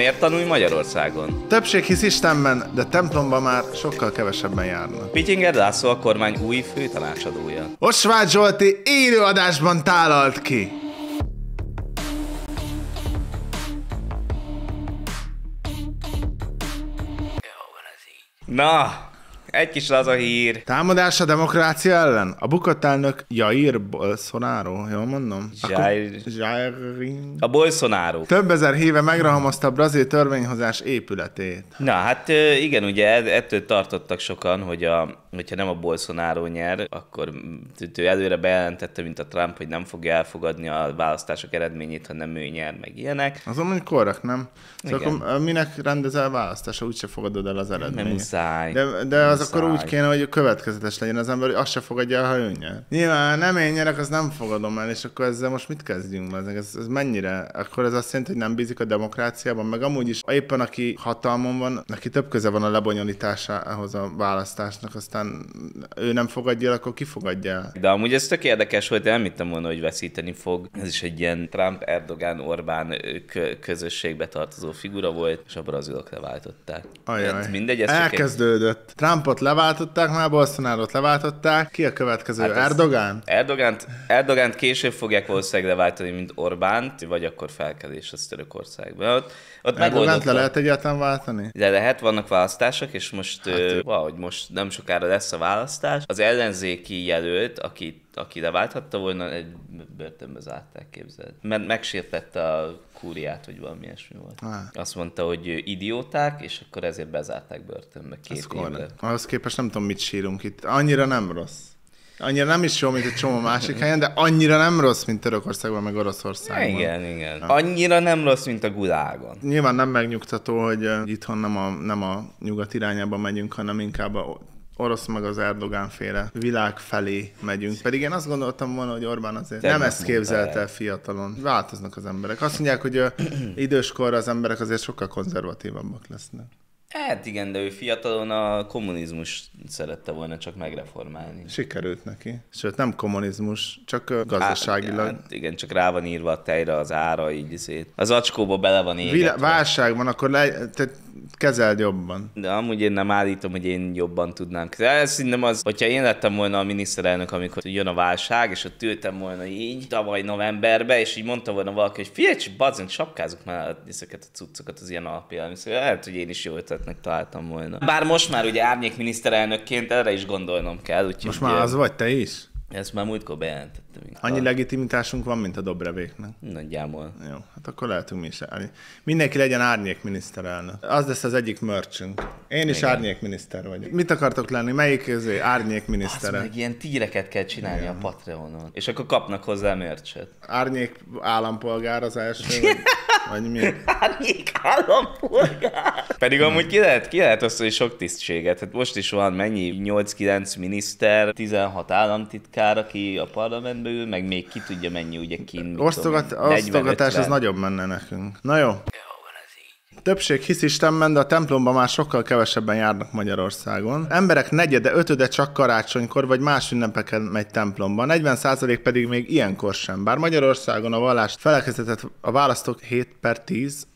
miért tanulj Magyarországon? Többség hisz Istenben, de templomba már sokkal kevesebben járnak. Pityinger László a kormány új főtanácsadója. Osvágy Zsolti élőadásban tálalt ki. Na, egy kis laza hír. Támadás a demokrácia ellen? A bukott elnök Jair Bolsonaro, jól mondom? Jair. Jair... A Bolsonaro. Több ezer híve megrahamozta a brazil törvényhozás épületét. Na, hát igen, ugye e-, ettől tartottak sokan, hogy a hogyha nem a Bolsonaro nyer, akkor ő előre bejelentette, mint a Trump, hogy nem fogja elfogadni a választások eredményét, ha nem ő nyer, meg ilyenek. Azon mondjuk korrekt, nem? Szóval akkor eh, minek rendezel választása, úgyse fogadod el az eredményt. Nem muszáj. De, de az muszáj. akkor úgy kéne, hogy következetes legyen az ember, hogy azt se fogadja el, ha ő nyer. Nyilván nem én nyerek, az nem fogadom el, és akkor ezzel most mit kezdjünk? Ez, ez, ez mennyire? Akkor ez azt jelenti, hogy nem bízik a demokráciában, meg amúgy is éppen aki hatalmon van, neki több köze van a lebonyolításához a választásnak, aztán aztán ő nem fogadja el, akkor kifogadja el. De amúgy ez tök érdekes volt, én nem mit volna, hogy veszíteni fog. Ez is egy ilyen Trump-Erdogán-Orbán közösségbe tartozó figura volt, és a brazilok leváltották. Ajaj. Hát mindegy, ez Elkezdődött. Egy... Trumpot leváltották, már bolsonaro leváltották. Ki a következő? Hát Erdogán? Erdogánt, Erdogánt később fogják valószínűleg leváltani, mint Orbánt, vagy akkor felkelés az Törökországban. Ott megoldott. le lehet egyáltalán váltani? De lehet, vannak választások, és most hát, ő, valahogy most nem sokára lesz a választás. Az ellenzéki jelölt, aki aki leválthatta volna, egy börtönbe zárták, képzeld. Mert megsértette a kúriát, hogy valami ilyesmi volt. Ah. Azt mondta, hogy idióták, és akkor ezért bezárták börtönbe két Ez évre. Ahhoz képest nem tudom, mit sírunk itt. Annyira nem rossz annyira nem is jó, mint egy csomó másik helyen, de annyira nem rossz, mint Törökországban, meg Oroszországban. Igen, igen. Ja. Annyira nem rossz, mint a gulágon. Nyilván nem megnyugtató, hogy itthon nem a, nem a nyugat irányába megyünk, hanem inkább a orosz meg az Erdogán féle világ felé megyünk. Pedig én azt gondoltam volna, hogy Orbán azért De nem ezt képzelte el fiatalon. Változnak az emberek. Azt mondják, hogy időskorra az emberek azért sokkal konzervatívabbak lesznek. Hát igen, de ő fiatalon a kommunizmus szerette volna csak megreformálni. Sikerült neki. Sőt, nem kommunizmus, csak gazdaságilag. Hát, hát, igen, csak rá van írva a tejre az ára, így szét. Az acskóba bele van írva. Vilá- válság van, akkor le, tehát kezeld jobban. De amúgy én nem állítom, hogy én jobban tudnám kezelni. Ez nem az, hogyha én lettem volna a miniszterelnök, amikor jön a válság, és ott ültem volna így tavaly novemberbe, és így mondta volna valaki, hogy figyelj, bazen, sapkázok már ezeket a cuccokat, az ilyen alapélelmiszer. Lehet, hogy én is jó ötletnek találtam volna. Bár most már ugye árnyék miniszterelnökként erre is gondolnom kell. Úgyhogy most már az vagy te is? Ezt már múltkor bejelentettem. Annyi a... legitimitásunk van, mint a Dobrevéknek. Nagyjából. Jó, hát akkor lehetünk mi is állni. Mindenki legyen árnyék miniszterelnök. Az lesz az egyik mörcsünk. Én is Igen. árnyék miniszter vagyok. Mit akartok lenni? Melyik közé árnyék minisztere? Az meg ilyen tíreket kell csinálni Igen. a Patreonon. És akkor kapnak hozzá mörcsöt. Árnyék állampolgár az első. Vagy mi? Árnyék állampolgár. Pedig amúgy ki lehet, ki lehet azt, hogy sok tisztséget. Hát most is van mennyi? 8-9 miniszter, 16 államtitkár, aki a parlamentben ül, meg még ki tudja mennyi ugye kint. Osztogat, osztogatás az nagyobb menne nekünk. Na jó, Többség hisz Istenben, de a templomba már sokkal kevesebben járnak Magyarországon. Emberek negyede, ötöde csak karácsonykor vagy más ünnepeken megy templomba, 40% pedig még ilyenkor sem. Bár Magyarországon a vallás felekezetet a választók 7 per 10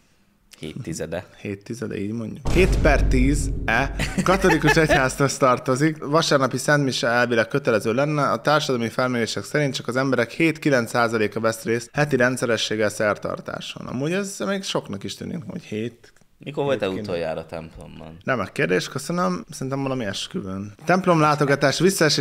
7 tizede. 7 tizede, így mondjuk. 7 per 10 E katolikus egyházhoz tartozik. Vasárnapi szentmise elvileg kötelező lenne. A társadalmi felmérések szerint csak az emberek 7-9%-a vesz részt heti rendszerességgel szertartáson. Amúgy ez még soknak is tűnik, hogy 7 mikor voltál -e utoljára templomban? Nem a kérdés, köszönöm. Szerintem valami esküvőn. Templom látogatás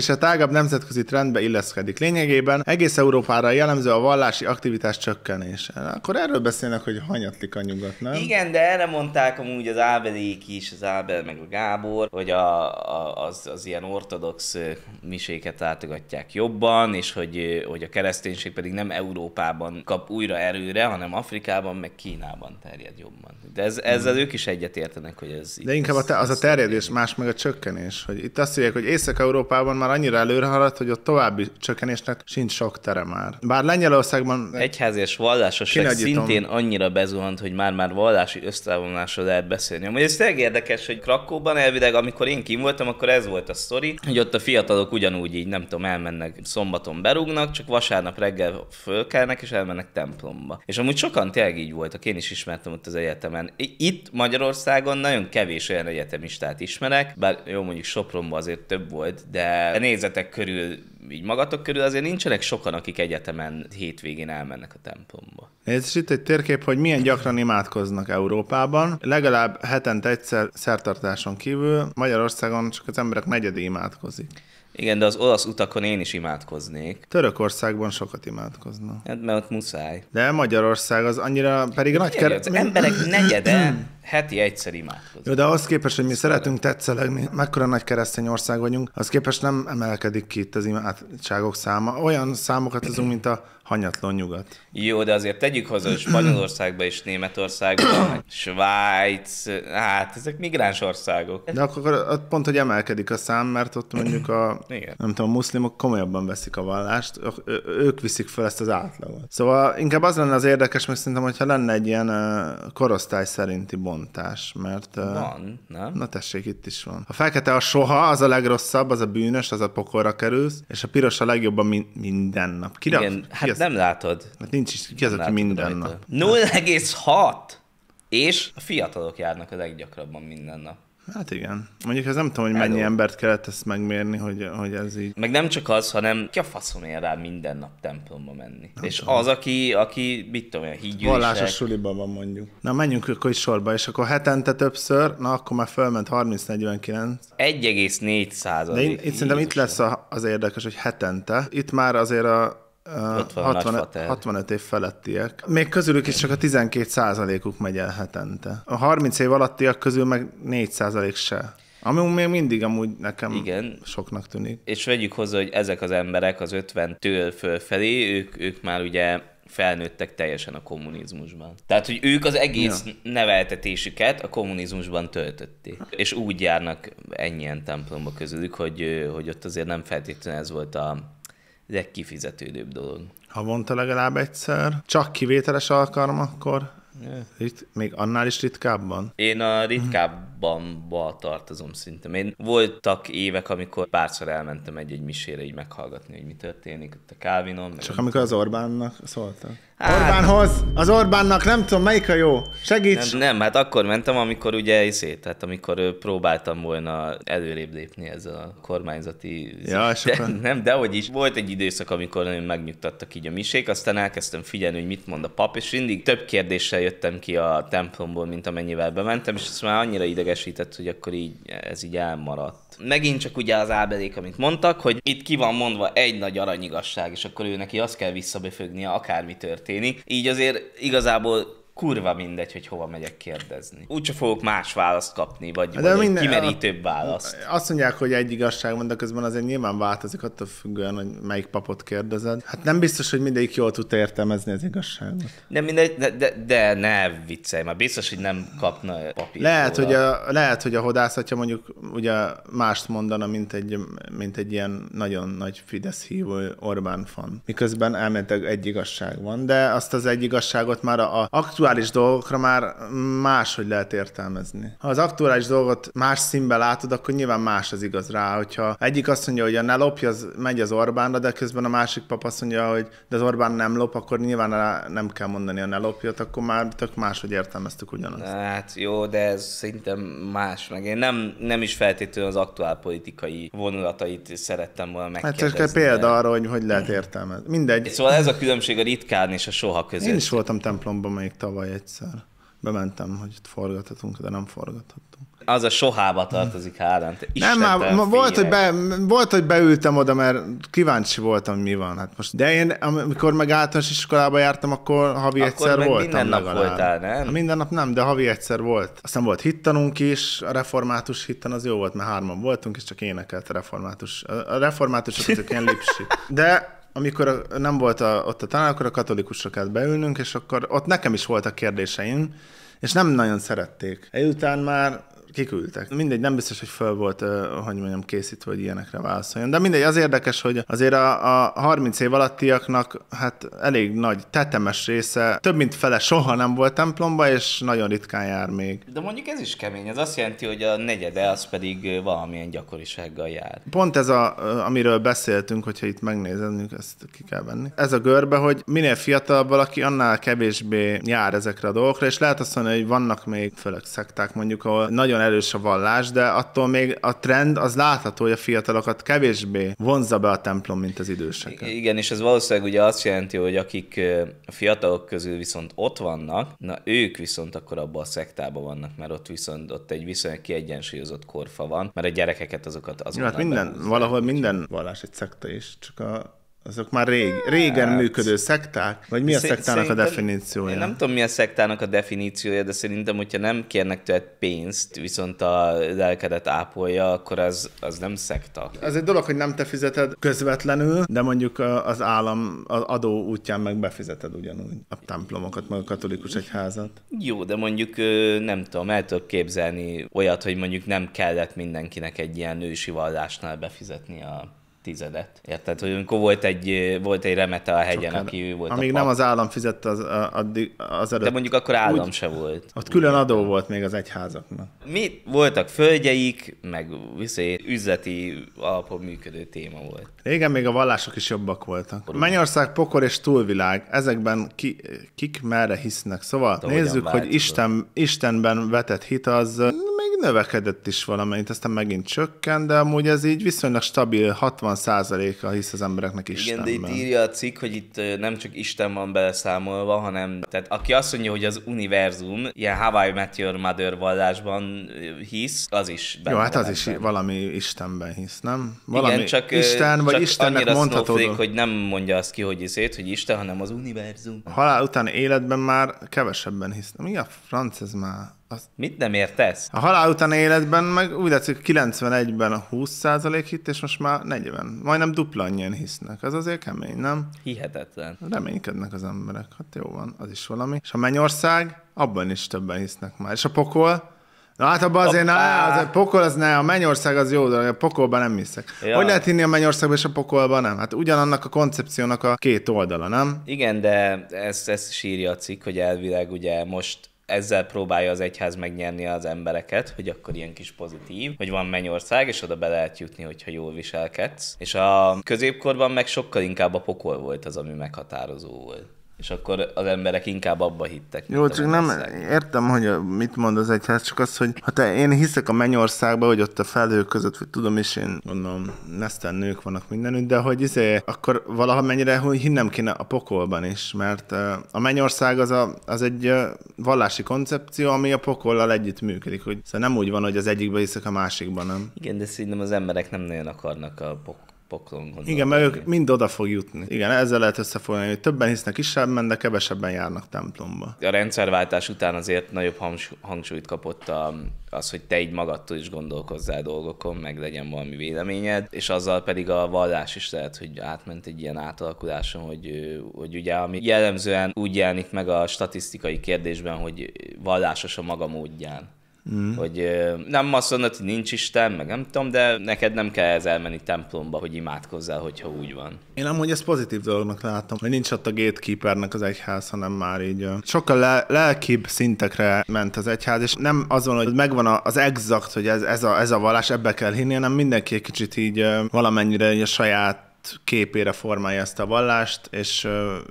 a tágabb nemzetközi trendbe illeszkedik. Lényegében egész Európára jellemző a vallási aktivitás csökkenése. Akkor erről beszélnek, hogy hanyatlik a nyugat, nem? Igen, de erre mondták amúgy az Ábelék is, az Ábel meg a Gábor, hogy a, a, az, az ilyen ortodox miséket látogatják jobban, és hogy, hogy a kereszténység pedig nem Európában kap újra erőre, hanem Afrikában meg Kínában terjed jobban. De ez, ez ezzel ők is egyet értenek, hogy ez... De inkább a te, az a terjedés más, meg a csökkenés. Hogy itt azt hívják, hogy Észak-Európában már annyira előre haladt, hogy ott további csökkenésnek sincs sok tere már. Bár Lengyelországban... Egyház és vallásosság kinagyítom. szintén annyira bezuhant, hogy már-már vallási összeállomásról lehet beszélni. Amúgy ez tényleg érdekes, hogy Krakóban elvileg, amikor én kim voltam, akkor ez volt a sztori, hogy ott a fiatalok ugyanúgy így, nem tudom, elmennek szombaton berúgnak, csak vasárnap reggel fölkelnek és elmennek templomba. És amúgy sokan tényleg így voltak, én is ismertem ott az egyetemen. Itt itt Magyarországon nagyon kevés olyan egyetemistát ismerek, bár jó, mondjuk Sopronban azért több volt, de nézetek körül így magatok körül azért nincsenek sokan, akik egyetemen hétvégén elmennek a templomba. És itt egy térkép, hogy milyen gyakran imádkoznak Európában. Legalább hetente egyszer szertartáson kívül Magyarországon csak az emberek negyedé imádkozik. Igen, de az olasz utakon én is imádkoznék. Törökországban sokat imádkozna. Hát, mert ott muszáj. De Magyarország az annyira pedig nagy keret... Az emberek negyede heti egyszer imádkozik. Jó, de ahhoz képest, hogy mi szeretünk tetszelegni, mekkora nagy keresztény ország vagyunk, az képest nem emelkedik ki itt az imádságok száma. Olyan számokat azunk, mint a Hanyatlan nyugat. Jó, de azért tegyük hozzá, hogy Spanyolországban és Németországban, Svájc, hát ezek migráns országok. De akkor pont, hogy emelkedik a szám, mert ott mondjuk a, Igen. nem tudom, a muszlimok komolyabban veszik a vallást, ők viszik fel ezt az átlagot. Szóval inkább az lenne az érdekes, mert szerintem, hogyha lenne egy ilyen korosztály szerinti bontás, mert... Van, nem? Na tessék, itt is van. A fekete a soha, az a legrosszabb, az a bűnös, az a pokolra kerülsz, és a piros a legjobb a min- minden nap. Ki, Igen, ki hát nem látod. Hát nincs is, ki az, aki minden nap. 0,6! És a fiatalok járnak a leggyakrabban minden nap. Hát igen. Mondjuk ez nem tudom, hogy mennyi Hello. embert kellett ezt megmérni, hogy, hogy ez így. Meg nem csak az, hanem ki a faszom ér rá minden nap templomba menni. Nem és tudom. az, aki, aki, mit tudom a hígyűlisek. Vallásos suliban van mondjuk. Na menjünk akkor is sorba, és akkor hetente többször, na akkor már fölment 30-49. 1,4 százalék. De én, itt szerintem itt lesz a, az érdekes, hogy hetente. Itt már azért a 60, 65 év felettiek. Még közülük is csak a 12 százalékuk megy el hetente. A 30 év alattiak közül meg 4 százalék se. Ami még mindig amúgy nekem Igen. soknak tűnik. És vegyük hozzá, hogy ezek az emberek az 50-től fölfelé, ők, ők már ugye felnőttek teljesen a kommunizmusban. Tehát, hogy ők az egész ja. neveltetésüket a kommunizmusban töltötték. És úgy járnak ennyien templomba közülük, hogy, hogy ott azért nem feltétlenül ez volt a legkifizetődőbb dolog. Havonta legalább egyszer, csak kivételes alkalmakkor Rit- még annál is ritkábban? Én a ritkábban tartozom szintem. Én voltak évek, amikor párszor elmentem egy-egy misére így meghallgatni, hogy mi történik ott a Calvinon. Csak amikor az Orbánnak szóltak. Hát, Orbánhoz! Az Orbánnak nem tudom, melyik a jó. Segíts! Nem, nem hát akkor mentem, amikor ugye szét, tehát amikor próbáltam volna előrébb lépni ezzel a kormányzati... Izé. Ja, de, nem, de hogy is. Volt egy időszak, amikor nagyon megnyugtattak így a misék, aztán elkezdtem figyelni, hogy mit mond a pap, és mindig több kérdéssel jöttem ki a templomból, mint amennyivel bementem, és ez már annyira idegesített, hogy akkor így ez így elmaradt. Megint csak ugye az ábelék, amit mondtak, hogy itt ki van mondva egy nagy aranyigasság, és akkor ő neki azt kell visszabefögnie, akármi történik. Így azért igazából kurva mindegy, hogy hova megyek kérdezni. Úgyse fogok más választ kapni, vagy, de vagy minden, kimerítőbb választ. Azt mondják, hogy egy igazság van, de közben azért nyilván változik attól függően, hogy melyik papot kérdezed. Hát nem biztos, hogy mindegyik jól tud értelmezni az igazságot. De, mindegy, de, de, de ne viccelj, már biztos, hogy nem kapna papírt. Lehet, hogy a, lehet, hogy a hodászatja mondjuk ugye mást mondana, mint egy, mint egy ilyen nagyon nagy Fidesz hívő Orbán fan. Miközben elméletileg egy igazság van, de azt az egy igazságot már a, a aktuális dolgokra már máshogy lehet értelmezni. Ha az aktuális dolgot más színben látod, akkor nyilván más az igaz rá. Hogyha egyik azt mondja, hogy a ne lopj, az megy az Orbánra, de közben a másik pap azt mondja, hogy de az Orbán nem lop, akkor nyilván nem kell mondani a ne lopjat, akkor már tök máshogy értelmeztük ugyanazt. Hát jó, de ez szerintem más, meg én nem, nem is feltétlenül az aktuál politikai vonulatait szerettem volna megkérdezni. Hát csak egy példa arra, hogy hogy lehet értelmezni. Mindegy. Szóval ez a különbség a ritkán és a soha között. Én is voltam templomban még tavaly tavaly egyszer. Bementem, hogy itt forgathatunk, de nem forgathattunk. Az a sohába tartozik, Hádán. Nem, már ma volt hogy, be, volt, hogy beültem oda, mert kíváncsi voltam, mi van. Hát most, de én, amikor meg általános iskolába jártam, akkor havi akkor egyszer meg voltam. minden legalább. nap voltál, nem? Hát minden nap nem, de havi egyszer volt. Aztán volt hittanunk is, a református hittan az jó volt, mert hárman voltunk, és csak énekelt a református. A reformátusok azok ilyen lipsi. De amikor a, nem volt a, ott a tanár, akkor a katolikusra kellett beülnünk, és akkor ott nekem is voltak kérdéseim, és nem nagyon szerették. Eután már kiküldtek. Mindegy, nem biztos, hogy föl volt, hogy mondjam, készítve, hogy ilyenekre válaszoljon. De mindegy, az érdekes, hogy azért a, a 30 év alattiaknak hát elég nagy tetemes része, több mint fele soha nem volt templomba, és nagyon ritkán jár még. De mondjuk ez is kemény, ez azt jelenti, hogy a negyede az pedig valamilyen gyakorisággal jár. Pont ez, a, amiről beszéltünk, hogyha itt megnézed, ezt ki kell venni. Ez a görbe, hogy minél fiatalabb valaki, annál kevésbé jár ezekre a dolgokra, és lehet azt mondani, hogy vannak még, főleg szekták mondjuk, ahol nagyon erős a vallás, de attól még a trend az látható, hogy a fiatalokat kevésbé vonzza be a templom, mint az időseket. Igen, és ez valószínűleg ugye azt jelenti, hogy akik a fiatalok közül viszont ott vannak, na ők viszont akkor abban a szektában vannak, mert ott viszont ott egy viszonylag kiegyensúlyozott korfa van, mert a gyerekeket azokat hát azonnal... Ja, hát minden, valahol minden vallás egy szekta is, csak a azok már rég, régen hát... működő szekták? Vagy mi a szektának a definíciója? Én nem tudom, mi a szektának a definíciója, de szerintem, hogyha nem kérnek tőled pénzt, viszont a lelkedet ápolja, akkor az, az nem szekta. Az egy dolog, hogy nem te fizeted közvetlenül, de mondjuk az állam az adó útján meg befizeted ugyanúgy a templomokat, meg a katolikus egyházat. Jó, de mondjuk nem tudom, el tudok képzelni olyat, hogy mondjuk nem kellett mindenkinek egy ilyen ősi vallásnál befizetni a tizedet. Érted, hogy amikor volt egy, volt egy remete a hegyen, Csak aki ő volt Amíg a nem az állam fizette az, az előtt. De mondjuk akkor állam úgy, se volt. Ott külön adó volt még az egyházaknak. Mi voltak földjeik, meg viszont üzleti alapon működő téma volt. Igen, még a vallások is jobbak voltak. Mennyország, pokol és túlvilág, ezekben ki, kik merre hisznek. Szóval De nézzük, hogy Isten, Istenben vetett hit az még növekedett is valamennyit, aztán megint csökken, de amúgy ez így viszonylag stabil 60 80%-a hisz az embereknek Istenben. Igen, de itt írja a cikk, hogy itt nem csak Isten van beleszámolva, hanem tehát aki azt mondja, hogy az univerzum ilyen Hawaii Met Your Mother vallásban hisz, az is benne Jó, hát az is valami Istenben hisz, nem? Valami Igen, csak, Isten, vagy csak Istennek mondható. Snowflake, hogy nem mondja azt ki, hogy hiszét, hogy Isten, hanem az univerzum. Halál után életben már kevesebben hisz. Mi a franc ez már? Az... Mit nem értesz? A halál utáni életben meg úgy látszik, 91-ben 20% hit, és most már 40. Majdnem dupla annyian hisznek. Ez azért kemény, nem? Hihetetlen. Reménykednek az emberek. Hát jó van, az is valami. És a Mennyország, abban is többen hisznek már. És a pokol, Na hát abban azért, na, az a pokol az ne, a mennyország az jó dolog, a pokolban nem hiszek. Ja. Hogy lehet hinni a mennyországban és a pokolban nem? Hát ugyanannak a koncepciónak a két oldala, nem? Igen, de ezt, ezt is írja a cikk, hogy elvileg ugye most ezzel próbálja az egyház megnyerni az embereket, hogy akkor ilyen kis pozitív, hogy van mennyország, és oda be lehet jutni, hogyha jól viselkedsz. És a középkorban meg sokkal inkább a pokol volt az, ami meghatározó volt és akkor az emberek inkább abba hittek. Jó, csak nem értem, hogy mit mond az egyház, csak az, hogy ha te, én hiszek a mennyországba, hogy ott a felhők között, vagy tudom is, én mondom, neszten nők vannak mindenütt, de hogy izé, akkor valaha mennyire hogy hinnem kéne a pokolban is, mert a mennyország az, a, az egy vallási koncepció, ami a pokollal együtt működik, hogy szóval nem úgy van, hogy az egyikben hiszek, a másikban nem. Igen, de szerintem az emberek nem nagyon akarnak a pokol poklon gondolom. Igen, mert ők mind oda fog jutni. Igen, ezzel lehet összefoglalni, hogy többen hisznek kisebben, de kevesebben járnak templomba. A rendszerváltás után azért nagyobb hangsúlyt kapott a, az, hogy te így magadtól is gondolkozzál dolgokon, meg legyen valami véleményed, és azzal pedig a vallás is lehet, hogy átment egy ilyen átalakuláson, hogy, hogy ugye ami jellemzően úgy jelenik meg a statisztikai kérdésben, hogy vallásos a maga módján. Mm. Hogy nem azt mondod, hogy nincs Isten, meg nem tudom, de neked nem kell ez elmenni templomba, hogy imádkozzál, hogyha úgy van. Én amúgy ezt pozitív dolognak látom, hogy nincs ott a gatekeepernek az egyház, hanem már így sokkal le- lelkibb szintekre ment az egyház, és nem az van, hogy megvan az exakt, hogy ez, ez, a, ez a vallás, ebbe kell hinni, hanem mindenki egy kicsit így valamennyire így a saját képére formálja ezt a vallást, és,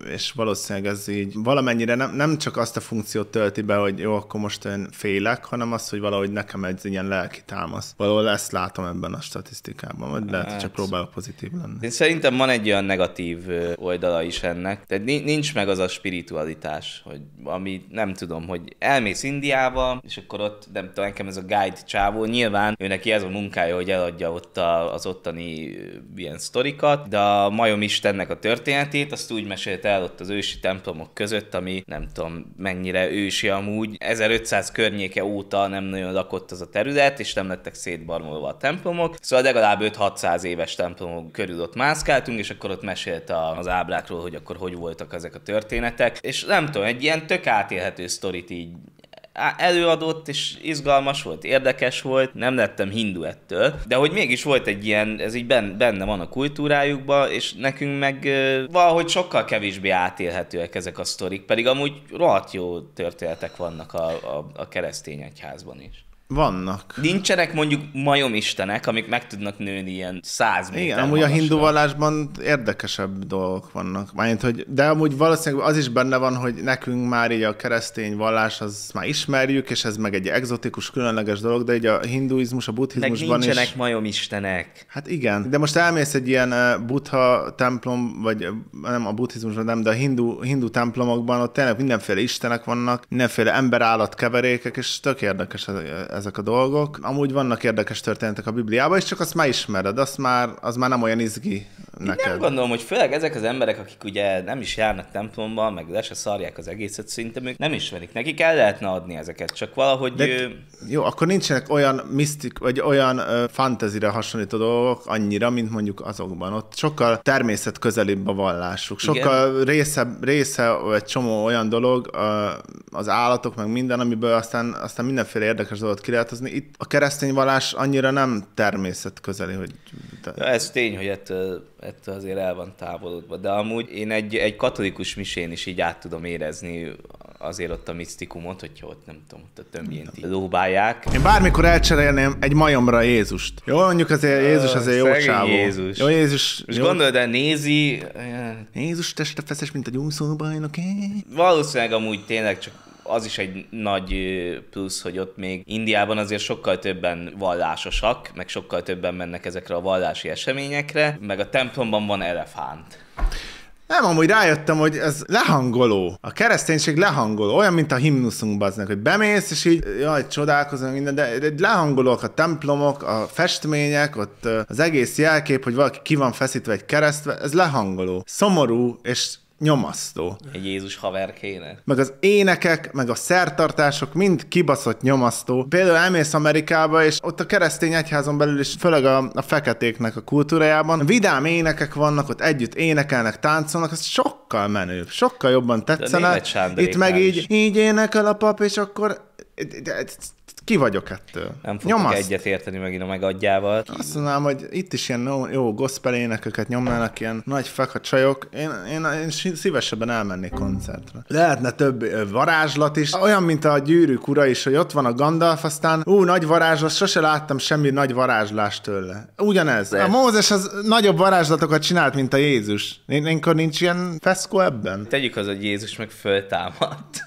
és valószínűleg ez így valamennyire nem, nem csak azt a funkciót tölti be, hogy jó, akkor most én félek, hanem az, hogy valahogy nekem egy ilyen lelki támasz. Valahol ezt látom ebben a statisztikában, vagy lehet, hogy csak hát. próbálok pozitív lenni. Én szerintem van egy olyan negatív oldala is ennek, tehát nincs meg az a spiritualitás, hogy ami nem tudom, hogy elmész Indiába, és akkor ott, nem tudom, nekem ez a guide csávó, nyilván ő neki ez a munkája, hogy eladja ott a, az ottani ilyen sztorikat, volt, de a majom istennek a történetét azt úgy mesélte el ott az ősi templomok között, ami nem tudom mennyire ősi amúgy. 1500 környéke óta nem nagyon lakott az a terület, és nem lettek szétbarmolva a templomok. Szóval legalább 5-600 éves templomok körül ott mászkáltunk, és akkor ott mesélte az ábrákról, hogy akkor hogy voltak ezek a történetek. És nem tudom, egy ilyen tök átélhető sztorit így előadott, és izgalmas volt, érdekes volt, nem lettem hindu ettől, de hogy mégis volt egy ilyen, ez így benne van a kultúrájukba, és nekünk meg valahogy sokkal kevésbé átélhetőek ezek a sztorik, pedig amúgy rohadt jó történetek vannak a, a, a keresztény egyházban is. Vannak. Nincsenek mondjuk majomistenek, amik meg tudnak nőni ilyen száz méter Igen, amúgy a hindu vallásban érdekesebb dolgok vannak. Mármint, hogy, de amúgy valószínűleg az is benne van, hogy nekünk már így a keresztény vallás, az már ismerjük, és ez meg egy exotikus, különleges dolog, de így a hinduizmus, a buddhizmusban meg nincsenek is... majomistenek. Hát igen, de most elmész egy ilyen buddha templom, vagy nem a buddhizmusban, nem, de a hindu, hindu templomokban ott tényleg mindenféle istenek vannak, mindenféle ember-állat keverékek, és tök érdekes ez, ez ezek a dolgok. Amúgy vannak érdekes történetek a Bibliában, és csak azt már ismered, azt már, az már nem olyan izgi neked? Nem gondolom, hogy főleg ezek az emberek, akik ugye nem is járnak templomba, meg le se szarják az egészet, szerintem ők nem ismerik. Nekik el lehetne adni ezeket, csak valahogy... De, ő... Jó, akkor nincsenek olyan misztik, vagy olyan ö, fantazira hasonlító dolgok annyira, mint mondjuk azokban. Ott sokkal természet közelibb a vallásuk. Sokkal Igen. része, része egy csomó olyan dolog, az állatok, meg minden, amiből aztán, aztán mindenféle érdekes dolgot ki lehet hozni. Itt a keresztény vallás annyira nem természet közeli, hogy... Ja, ez tény, hogy ettől, ettől azért el van távolodva. De amúgy én egy, egy katolikus misén is így át tudom érezni azért ott a misztikumot, hogyha ott nem tudom, ott a tömbjén lóbálják. Én bármikor elcserélném egy majomra Jézust. Jó, mondjuk azért Jézus azért jó csávó. Jézus. Jó, Jézus. És jó. gondolod, de nézi... Jézus teste feszes, mint a gyúszóbajnok. Valószínűleg amúgy tényleg csak az is egy nagy plusz, hogy ott még Indiában azért sokkal többen vallásosak, meg sokkal többen mennek ezekre a vallási eseményekre, meg a templomban van elefánt. Nem, amúgy rájöttem, hogy ez lehangoló. A kereszténység lehangoló. Olyan, mint a himnuszunk baznak, hogy bemész, és így, jaj, csodálkozom, minden, de, lehangolók a templomok, a festmények, ott az egész jelkép, hogy valaki ki van feszítve egy keresztve, ez lehangoló. Szomorú, és nyomasztó. Egy Jézus kéne. Meg az énekek, meg a szertartások mind kibaszott nyomasztó. Például elmész Amerikába, és ott a keresztény egyházon belül is, főleg a, a feketéknek a kultúrájában, vidám énekek vannak, ott együtt énekelnek, táncolnak, ez sokkal menőbb, sokkal jobban tetszene. Itt meg így, így énekel a pap, és akkor ki vagyok ettől. Nem fogok Nyom egyet érteni megint a megadjával. Azt mondanám, hogy itt is ilyen jó, jó gospel énekeket nyomnának, ilyen nagy fek a csajok. Én, én, én szívesebben elmennék koncertre. Lehetne több varázslat is, olyan, mint a gyűrűk ura is, hogy ott van a Gandalf, aztán ú, nagy varázslat, sose láttam semmi nagy varázslást tőle. Ugyanez. De. A Mózes az nagyobb varázslatokat csinált, mint a Jézus. énkor nincs ilyen feszkó ebben. Tegyük az, hogy Jézus meg föltámadt.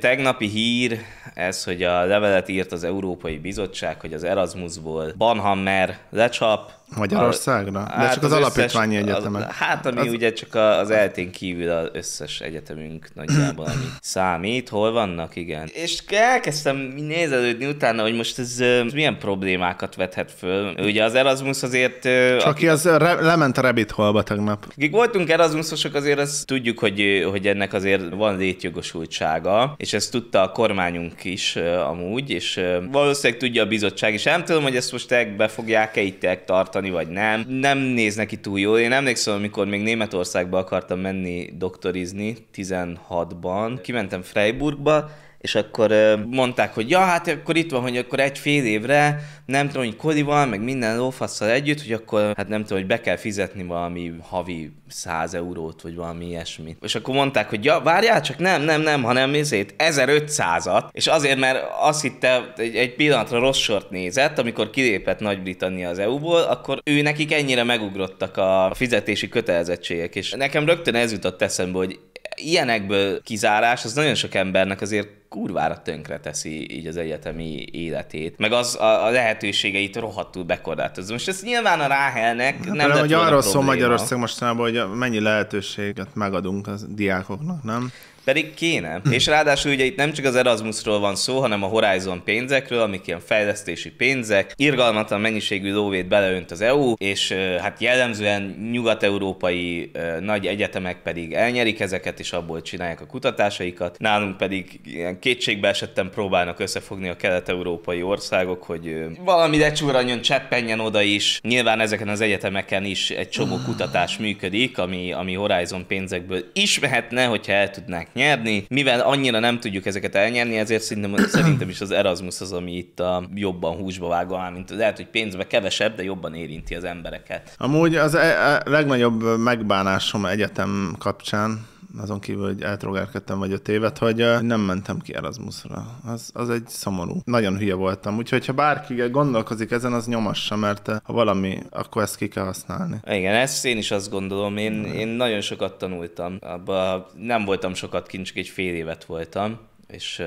Tegnapi hír, ez, hogy a levelet írt az Európai Bizottság, hogy az Erasmusból Banhammer lecsap, Magyarországra? De hát csak az, az alapítványi összes, egyetemek. Az, hát ami az, ugye csak az eltén kívül az összes egyetemünk nagyjából, ami számít, hol vannak, igen. És elkezdtem nézelődni utána, hogy most ez, ez milyen problémákat vethet föl. Ugye az Erasmus azért... Csak aki az re, lement a rabbit holba tegnap. Akik voltunk Erasmusosok, azért azt tudjuk, hogy, hogy ennek azért van létjogosultsága, és ezt tudta a kormányunk is amúgy, és valószínűleg tudja a bizottság is. Nem tudom, hogy ezt most be fogják-e itt tartani tartani, vagy nem. Nem néz neki túl jól. Én emlékszem, amikor még Németországba akartam menni doktorizni 16-ban, kimentem Freiburgba, és akkor mondták, hogy ja, hát akkor itt van, hogy akkor egy fél évre, nem tudom, hogy Kodival, meg minden lófasszal együtt, hogy akkor, hát nem tudom, hogy be kell fizetni valami havi 100 eurót, vagy valami ilyesmit. És akkor mondták, hogy ja, várjál, csak nem, nem, nem, hanem ezért 1500-at, és azért, mert azt hitte, egy, egy pillanatra rossz sort nézett, amikor kilépett Nagy-Britannia az EU-ból, akkor ő nekik ennyire megugrottak a fizetési kötelezettségek, és nekem rögtön ez jutott eszembe, hogy ilyenekből kizárás az nagyon sok embernek azért kurvára tönkre teszi így az egyetemi életét, meg az a, a lehetőségeit rohadtul bekorlátozza. Most ez nyilván a ráhelnek hát, nem lett hogy arról szól Magyarország mostanában, hogy mennyi lehetőséget megadunk a diákoknak, nem? Pedig kéne. Hm. És ráadásul ugye itt nem csak az Erasmusról van szó, hanem a Horizon pénzekről, amik ilyen fejlesztési pénzek. Irgalmatlan mennyiségű lóvét beleönt az EU, és hát jellemzően nyugat-európai nagy egyetemek pedig elnyerik ezeket, és abból csinálják a kutatásaikat. Nálunk pedig ilyen kétségbe esetten próbálnak összefogni a kelet-európai országok, hogy valami lecsúranjon, cseppenjen oda is. Nyilván ezeken az egyetemeken is egy csomó kutatás működik, ami, ami Horizon pénzekből is mehetne, hogyha el tudnák nyerni. Mivel annyira nem tudjuk ezeket elnyerni, ezért szerintem, szerintem is az Erasmus az, ami itt a jobban húsba vág alá, hát mint lehet, hogy pénzbe kevesebb, de jobban érinti az embereket. Amúgy az e- a e- legnagyobb megbánásom egyetem kapcsán, azon kívül, hogy eltrogárkedtem vagy a tévet hogy nem mentem ki Erasmusra. Az, az egy szomorú. Nagyon hülye voltam, úgyhogy ha bárki gondolkozik ezen, az nyomassa, mert ha valami, akkor ezt ki kell használni. Igen, ezt én is azt gondolom, én, én nagyon sokat tanultam. Abba nem voltam sokat kint, csak egy fél évet voltam és,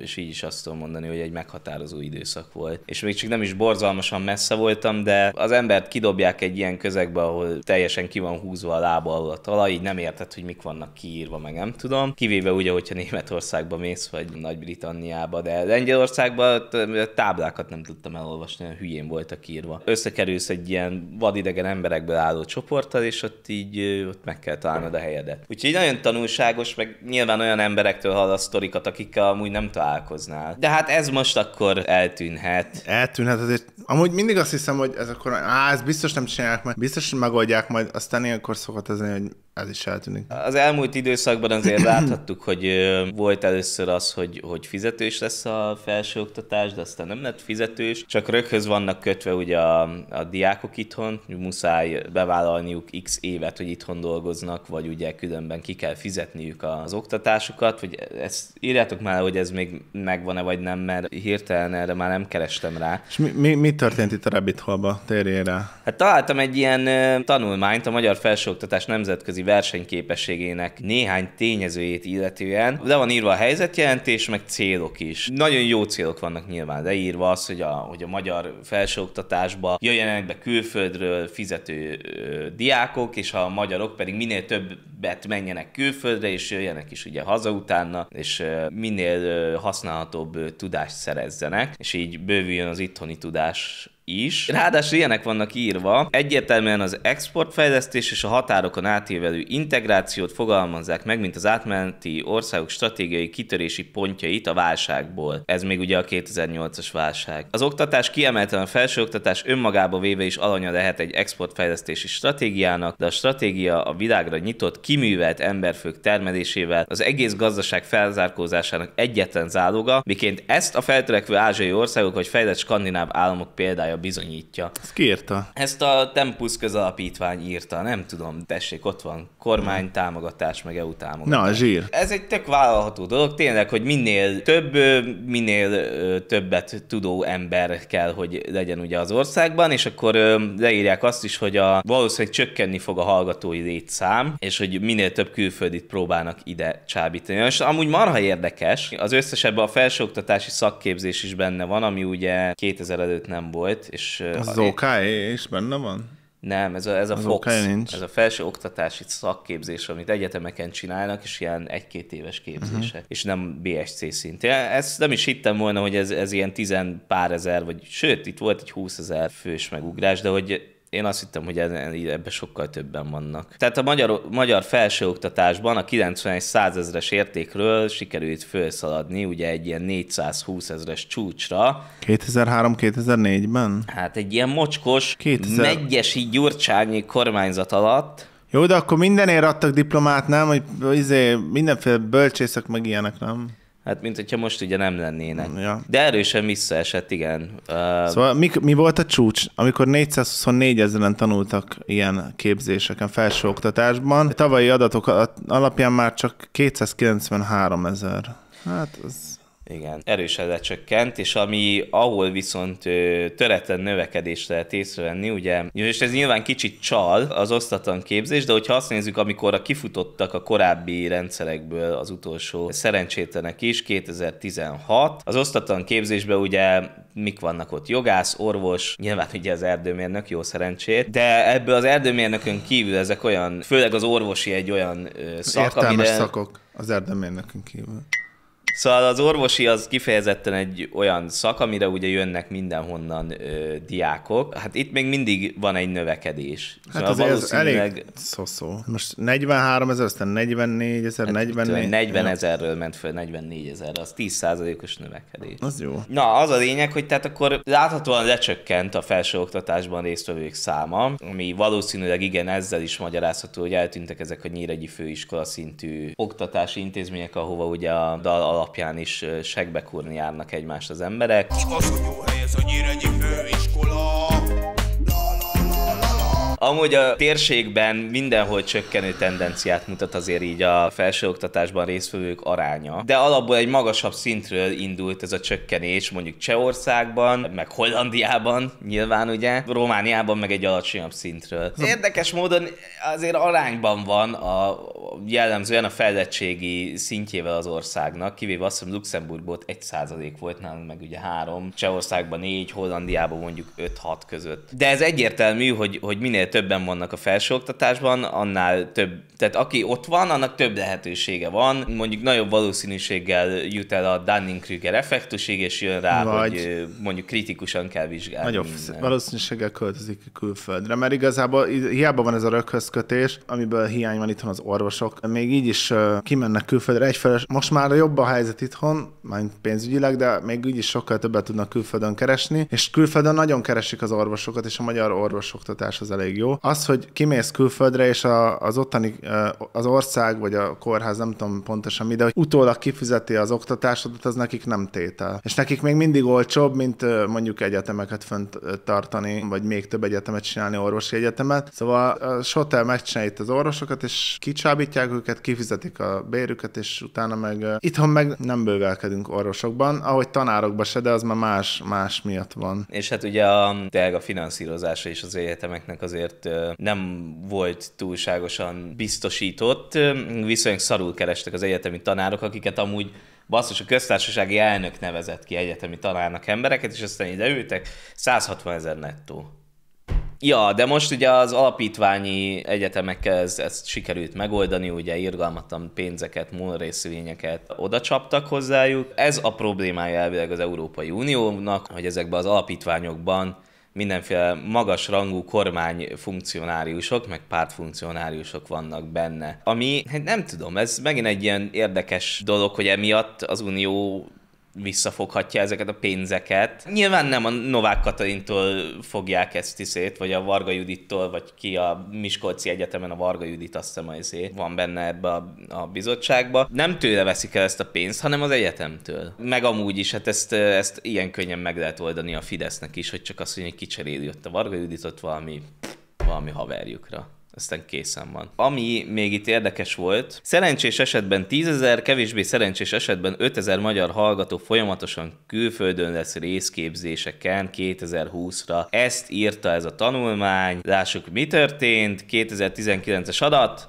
és így is azt tudom mondani, hogy egy meghatározó időszak volt. És még csak nem is borzalmasan messze voltam, de az embert kidobják egy ilyen közegbe, ahol teljesen ki van húzva a lába alól a talaj, így nem érted, hogy mik vannak kiírva, meg nem tudom. Kivéve ugye, hogyha Németországba mész, vagy Nagy-Britanniába, de Lengyelországban táblákat nem tudtam elolvasni, olyan hülyén voltak írva. Összekerülsz egy ilyen vadidegen emberekből álló csoporttal, és ott így ott meg kell találnod a helyedet. Úgyhogy nagyon tanulságos, meg nyilván olyan emberektől hall a sztorikat, akik akikkel amúgy nem találkoznál. De hát ez most akkor eltűnhet. Eltűnhet azért. Amúgy mindig azt hiszem, hogy ez akkor, á, ez biztos nem csinálják, meg. biztos megoldják, majd aztán ilyenkor szokott az, hogy ez is eltűnik. Az elmúlt időszakban azért láthattuk, hogy volt először az, hogy, hogy fizetős lesz a felsőoktatás, de aztán nem lett fizetős, csak röghöz vannak kötve ugye a, a diákok itthon, muszáj bevállalniuk x évet, hogy itthon dolgoznak, vagy ugye különben ki kell fizetniük az oktatásukat, Vagy ezt írjátok már, hogy ez még megvan-e vagy nem, mert hirtelen erre már nem kerestem rá. És mi, mi, mi történt itt a Rabbit Hole-ba? Térjél rá. Hát találtam egy ilyen tanulmányt, a Magyar Felsőoktatás Nemzetközi versenyképességének néhány tényezőjét illetően, de van írva a helyzetjelentés, meg célok is. Nagyon jó célok vannak nyilván leírva az, hogy a, hogy a magyar felsőoktatásba jöjjenek be külföldről fizető ö, diákok, és a magyarok pedig minél többet menjenek külföldre, és jöjjenek is ugye haza utána, és ö, minél ö, használhatóbb ö, tudást szerezzenek, és így bővüljön az itthoni tudás is. Ráadásul ilyenek vannak írva, egyértelműen az exportfejlesztés és a határokon átívelő integrációt fogalmazzák meg, mint az átmenti országok stratégiai kitörési pontjait a válságból. Ez még ugye a 2008-as válság. Az oktatás kiemelten a felsőoktatás önmagába véve is alanya lehet egy exportfejlesztési stratégiának, de a stratégia a világra nyitott, kiművelt emberfők termelésével az egész gazdaság felzárkózásának egyetlen záloga, miként ezt a feltörekvő ázsiai országok vagy fejlett skandináv államok példája munkája bizonyítja. Ezt ki írta? Ezt a Tempus közalapítvány írta, nem tudom, tessék, ott van kormány hmm. támogatás, meg EU támogatás. Na, zsír. Ez egy tök vállalható dolog, tényleg, hogy minél több, minél többet tudó ember kell, hogy legyen ugye az országban, és akkor leírják azt is, hogy a, valószínűleg csökkenni fog a hallgatói létszám, és hogy minél több külföldit próbálnak ide csábítani. És amúgy marha érdekes, az összes ebben a felsőoktatási szakképzés is benne van, ami ugye 2000 előtt nem volt, és, az OKE okay, is benne van? Nem, ez a, ez a az FOX, okay, nincs. ez a felső oktatási szakképzés, amit egyetemeken csinálnak, és ilyen egy-két éves képzések, uh-huh. és nem BSC szintén. Ezt nem is hittem volna, hogy ez, ez ilyen tizen pár ezer, vagy sőt, itt volt egy húszezer fős megugrás, de hogy én azt hittem, hogy ebben sokkal többen vannak. Tehát a magyar, magyar felsőoktatásban a 91-100 ezres értékről sikerült felszaladni ugye egy ilyen 420 ezres csúcsra. 2003-2004-ben? Hát egy ilyen mocskos, 2000... megyesi gyurcsányi kormányzat alatt. Jó, de akkor mindenért adtak diplomát, nem? Hogy izé, mindenféle bölcsészek meg ilyenek, nem? Hát, mint hogyha most ugye nem lennének. Ja. De erősen visszaesett, igen. Szóval mi, mi volt a csúcs? Amikor 424 ezeren tanultak ilyen képzéseken, felsőoktatásban, a tavalyi adatok alapján már csak 293 ezer. Hát az... Igen, erősen lecsökkent, és ami ahol viszont töretlen növekedést lehet észrevenni, ugye, és ez nyilván kicsit csal az osztatlan képzés, de hogyha azt nézzük, amikor a kifutottak a korábbi rendszerekből az utolsó szerencsétlenek is, 2016, az osztatlan képzésben ugye mik vannak ott, jogász, orvos, nyilván ugye az erdőmérnök, jó szerencsét, de ebből az erdőmérnökön kívül ezek olyan, főleg az orvosi egy olyan szak, Értelmes amire... szakok az erdőmérnökön kívül. Szóval az orvosi az kifejezetten egy olyan szak, amire ugye jönnek mindenhonnan ö, diákok. Hát itt még mindig van egy növekedés. Hát szóval azért valószínűleg... ez elég szó Most 43 ezer, aztán 44 ezer, hát, 44... 40 ezerről ment föl 44 ezerre, az 10 százalékos növekedés. Az jó. Na, az a lényeg, hogy tehát akkor láthatóan lecsökkent a felsőoktatásban résztvevők száma, ami valószínűleg igen, ezzel is magyarázható, hogy eltűntek ezek a nyíregyi főiskola szintű oktatási intézmények, ahova ugye a dal alapján is segbekúrni járnak egymást az emberek. Ki az, hogy jó hely, ez a nyíregyi főiskola? Amúgy a térségben mindenhol csökkenő tendenciát mutat azért így a felsőoktatásban résztvevők aránya, de alapból egy magasabb szintről indult ez a csökkenés mondjuk Csehországban, meg Hollandiában nyilván ugye, Romániában meg egy alacsonyabb szintről. Érdekes módon azért arányban van a jellemzően a fejlettségi szintjével az országnak, kivéve azt hiszem Luxemburgot százalék volt nálunk, meg ugye három Csehországban négy Hollandiában mondjuk 5-6 között. De ez egyértelmű, hogy, hogy minél minél többen vannak a felsőoktatásban, annál több, tehát aki ott van, annak több lehetősége van. Mondjuk nagyobb valószínűséggel jut el a Dunning-Kruger effektusig, és jön rá, Vagy hogy mondjuk kritikusan kell vizsgálni. Nagyobb minden. valószínűséggel költözik külföldre, mert igazából hiába van ez a röghözkötés, amiből hiány van itthon az orvosok. Még így is kimennek külföldre egyfelől. Most már jobb a helyzet itthon, már pénzügyileg, de még így is sokkal többet tudnak külföldön keresni, és külföldön nagyon keresik az orvosokat, és a magyar orvosoktatás az elég elég jó. Az, hogy kimész külföldre, és a, az ottani, az ország, vagy a kórház, nem tudom pontosan mi, de hogy utólag kifizeti az oktatásodat, az nekik nem tétel. És nekik még mindig olcsóbb, mint mondjuk egyetemeket fönt tartani, vagy még több egyetemet csinálni, orvosi egyetemet. Szóval a Sotel megcsinálja itt az orvosokat, és kicsábítják őket, kifizetik a bérüket, és utána meg itthon meg nem bővelkedünk orvosokban, ahogy tanárokba, se, de az már más, más miatt van. És hát ugye a, a finanszírozása is az egyetemeknek azért azért nem volt túlságosan biztosított. Viszonylag szarul kerestek az egyetemi tanárok, akiket amúgy basszus, a köztársasági elnök nevezett ki egyetemi tanárnak embereket, és aztán ide ültek, 160 ezer nettó. Ja, de most ugye az alapítványi egyetemekkel ez, ezt sikerült megoldani, ugye irgalmatlan pénzeket, múlrészvényeket oda csaptak hozzájuk. Ez a problémája elvileg az Európai Uniónak, hogy ezekben az alapítványokban mindenféle magas rangú kormány funkcionáriusok, meg pártfunkcionáriusok vannak benne. Ami, hát nem tudom, ez megint egy ilyen érdekes dolog, hogy emiatt az Unió visszafoghatja ezeket a pénzeket. Nyilván nem a Novák Katalintól fogják ezt tiszét, vagy a Varga Judittól, vagy ki a Miskolci Egyetemen a Varga Judit, azt hiszem, azért van benne ebbe a, a bizottságba. Nem tőle veszik el ezt a pénzt, hanem az egyetemtől. Meg amúgy is, hát ezt, ezt ilyen könnyen meg lehet oldani a Fidesznek is, hogy csak azt mondja, hogy kicseréli ott a Varga Juditot valami, valami haverjukra aztán készen van. Ami még itt érdekes volt, szerencsés esetben 10 ezer, kevésbé szerencsés esetben 5 ezer magyar hallgató folyamatosan külföldön lesz részképzéseken 2020-ra. Ezt írta ez a tanulmány. Lássuk, mi történt. 2019-es adat,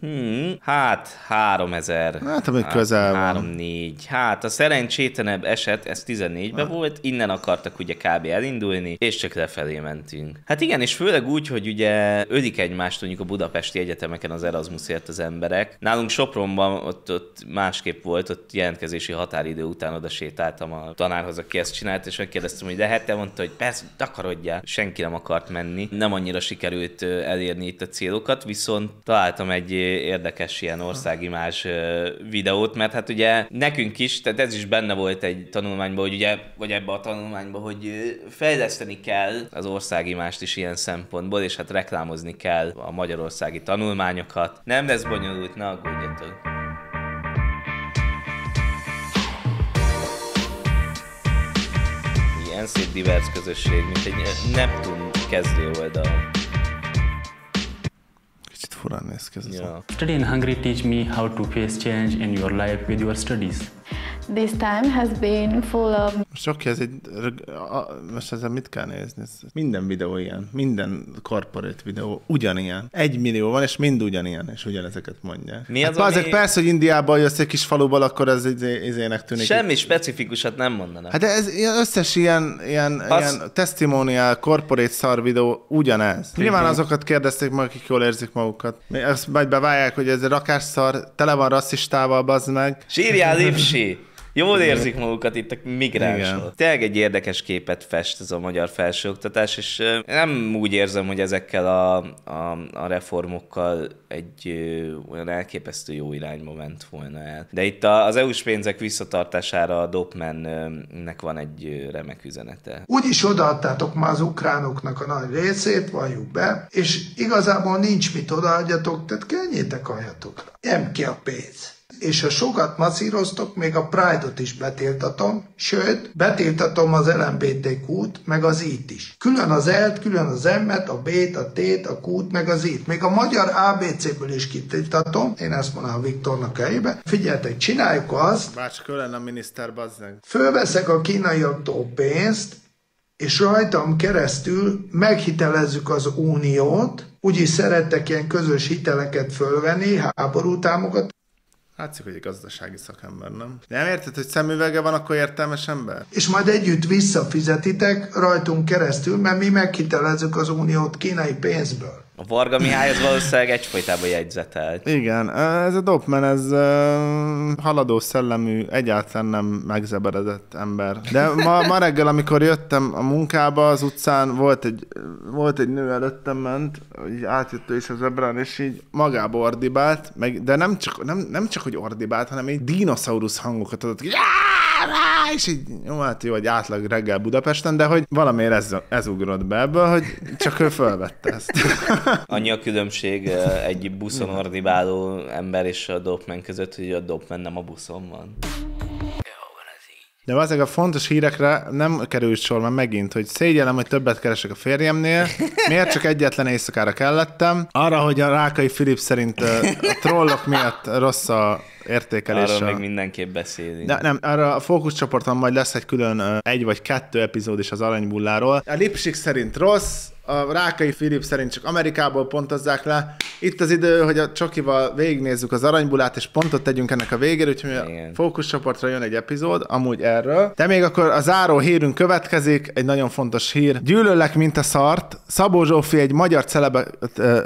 Hmm, hát 3000. Hát, ami hát, közel 3, 4. Hát a szerencsétlenebb eset, ez 14-ben hát. volt, innen akartak ugye kb. elindulni, és csak lefelé mentünk. Hát igen, és főleg úgy, hogy ugye ödik egymást mondjuk a budapesti egyetemeken az Erasmusért az emberek. Nálunk Sopronban ott, ott másképp volt, ott jelentkezési határidő után oda sétáltam a tanárhoz, aki ezt csinált, és megkérdeztem, hogy lehet-e, mondta, hogy persze, takarodjál. Senki nem akart menni, nem annyira sikerült elérni itt a célokat, viszont találtam egy érdekes ilyen országimás videót, mert hát ugye nekünk is, tehát ez is benne volt egy tanulmányban, hogy ugye, vagy ebbe a tanulmányban, hogy fejleszteni kell az országimást is ilyen szempontból, és hát reklámozni kell a magyarországi tanulmányokat. Nem lesz bonyolult, ne aggódjatok. ilyen szép divers közösség, mint egy Neptun kezdő oldal. yeah. Study in Hungary teach me how to face change in your life with your studies. This time has been full of... Most oké, ez egy... Most ezzel mit kell nézni? Ez minden videó ilyen. Minden corporate videó ugyanilyen. Egy millió van, és mind ugyanilyen, és ugyanezeket mondják. Mi hát az, hát ami... persze, hogy Indiában jössz egy kis faluból, akkor ez izé- izének tűnik. Semmi itt. specifikusat nem mondanak. Hát ez összes ilyen, ilyen, az... ilyen testimonial, corporate szar videó ugyanez. Nyilván azokat kérdezték meg, akik jól érzik magukat. Ezt majd beválják, hogy ez egy rakásszar, tele van rasszistával, bazd meg. Sírjál, Ipsi! Jól érzik magukat itt a migránsok. Tényleg egy érdekes képet fest ez a magyar felsőoktatás, és nem úgy érzem, hogy ezekkel a, a, a reformokkal egy ö, olyan elképesztő jó irányba ment volna el. De itt a, az EU-s pénzek visszatartására a Dopmennek van egy remek üzenete. is odaadtátok már az ukránoknak a nagy részét, valljuk be, és igazából nincs mit odaadjatok, tehát kenyétek ajatok. Nem ki a pénz és ha sokat masszíroztok, még a Pride-ot is betiltatom, sőt, betiltatom az LMBTQ-t, meg az I-t is. Külön az L-t, külön az M-et, a B-t, a T-t, a Q-t, meg az I-t. Még a magyar ABC-ből is kitiltatom, én ezt a Viktornak elébe. Figyeltek csináljuk azt. Bácska lenne a miniszter, bazzeg. Fölveszek a kínaiaktól pénzt, és rajtam keresztül meghitelezzük az uniót, úgyis szerettek ilyen közös hiteleket fölvenni, háború támogat, Látszik, hogy egy gazdasági szakember, nem? Nem érted, hogy szemüvege van, akkor értelmes ember? És majd együtt visszafizetitek rajtunk keresztül, mert mi megkitelezzük az uniót kínai pénzből. A Varga Mihály az valószínűleg egyfolytában jegyzetelt. Igen, ez a Dopman, ez haladó szellemű, egyáltalán nem megzeberedett ember. De ma, ma reggel, amikor jöttem a munkába az utcán, volt egy, volt egy nő előttem ment, így átjött is az ebrán, és így magába ordibált, meg, de nem csak, nem, nem csak, hogy ordibált, hanem egy dinoszaurusz hangokat adott, ki rá, és így, jó, hát jó, hogy átlag reggel Budapesten, de hogy valamiért ez, ez ugrott be ebből, hogy csak ő fölvette ezt. Annyi a különbség egy buszon ordibáló ember és a dopmen között, hogy a dopmen nem a buszon van. De azért a fontos hírekre nem került sor már megint, hogy szégyellem, hogy többet keresek a férjemnél, miért csak egyetlen éjszakára kellettem, arra, hogy a Rákai Filip szerint a trollok miatt rossz a értékelés. Arról még mindenképp beszélünk. De nem, arra a fókuszcsoporton majd lesz egy külön egy vagy kettő epizód is az aranybulláról. A Lipsik szerint rossz, a Rákai Filip szerint csak Amerikából pontozzák le. Itt az idő, hogy a Csokival végignézzük az aranybulát, és pontot tegyünk ennek a végére, úgyhogy Igen. a fókuszcsoportra jön egy epizód, amúgy erről. De még akkor a záró hírünk következik, egy nagyon fontos hír. Gyűlöllek, mint a szart. Szabó Zsófi egy magyar celebet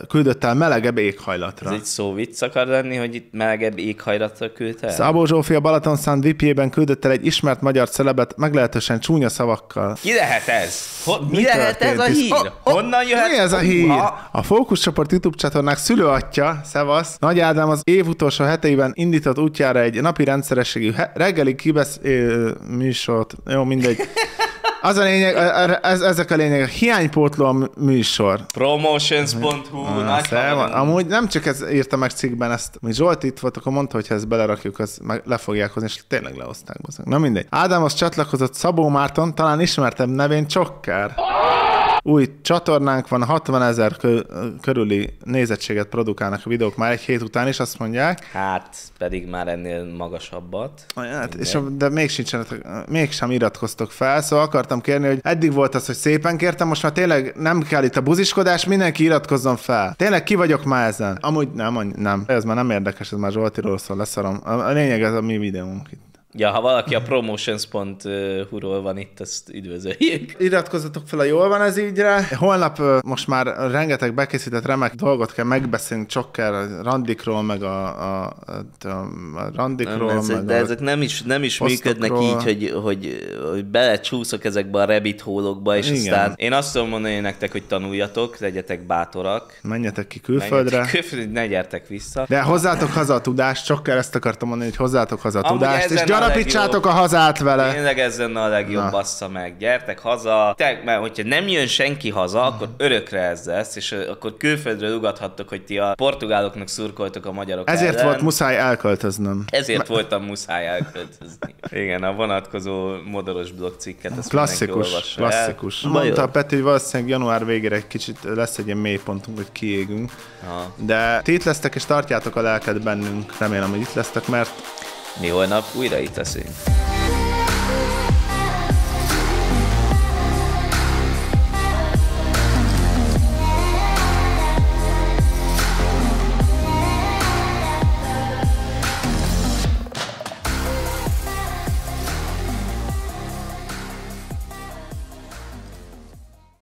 küldött el melegebb éghajlatra. Ez egy szó vicc akar lenni, hogy itt melegebb éghajlatra küldte el? Szabó Zsófi a Balatonszán ben küldött el egy ismert magyar celebet meglehetősen csúnya szavakkal. Ki lehet ez? Ho- mi, mi lehet ez a hír? Oh, Honnan jöhet? Mi ez a hír? Ha? A csoport YouTube csatornák szülőatja, Szevasz, Nagy Ádám az év utolsó heteiben indított útjára egy napi rendszerességű reggeli kibesz... műsort. Jó, mindegy. Az a lényeg, ez, ezek a lényeg, a hiánypótló műsor. Promotions.hu, nagy Amúgy nem csak ez írta meg cikkben ezt, mi Zsolt itt volt, akkor mondta, hogy ha ezt belerakjuk, az meg le fogják hozni, és tényleg lehozták. Na mindegy. Ádámhoz csatlakozott Szabó Márton, talán ismertebb nevén Csokker. Oh! Új csatornánk van, 60 ezer körüli nézettséget produkálnak a videók már egy hét után is, azt mondják. Hát, pedig már ennél magasabbat. Hát, és, de még sincsen, mégsem iratkoztok fel, szóval akartam kérni, hogy eddig volt az, hogy szépen kértem, most már tényleg nem kell itt a buziskodás, mindenki iratkozzon fel. Tényleg ki vagyok már ezen? Amúgy nem, nem. Ez már nem érdekes, ez már Zsoltiról szól, leszarom. A lényeg ez a mi videónk itt. Ja, ha valaki a promotions.hu-ról van itt, ezt üdvözöljük. Iratkozzatok fel a Jól van ez ígyre. Holnap most már rengeteg bekészített remek dolgot kell megbeszélni, Csak kell a randikról, meg a, a, a, a randikról. Nem, ez, meg de a ezek nem is, nem is működnek így, hogy, hogy, hogy belecsúszok ezekbe a rabbit hólokba, és Igen. aztán én azt tudom mondani nektek, hogy tanuljatok, legyetek bátorak. Menjetek ki külföldre. Menjetek külföldre, ne gyertek vissza. De hozzátok haza a tudást, kell ezt akartam mondani, hogy hozzátok haza a tudást, és harapítsátok a, hazát vele. Tényleg ez lenne a legjobb, Na. bassza meg. Gyertek haza. Te, mert hogyha nem jön senki haza, akkor mhm. örökre ez lesz, és akkor külföldre ugathattok, hogy ti a portugáloknak szurkoltok a magyarok Ezért ellen. volt muszáj elköltöznöm. Ezért mert... voltam muszáj elköltözni. Igen, a vonatkozó modoros blog cikket. Ezt klasszikus, klasszikus. El. Mondta Peti, hogy valószínűleg január végére egy kicsit lesz egy ilyen mélypontunk, hogy kiégünk. Ha. De ti itt lesztek, és tartjátok a lelket bennünk. Remélem, hogy itt lesztek, mert mi holnap újra itt leszünk.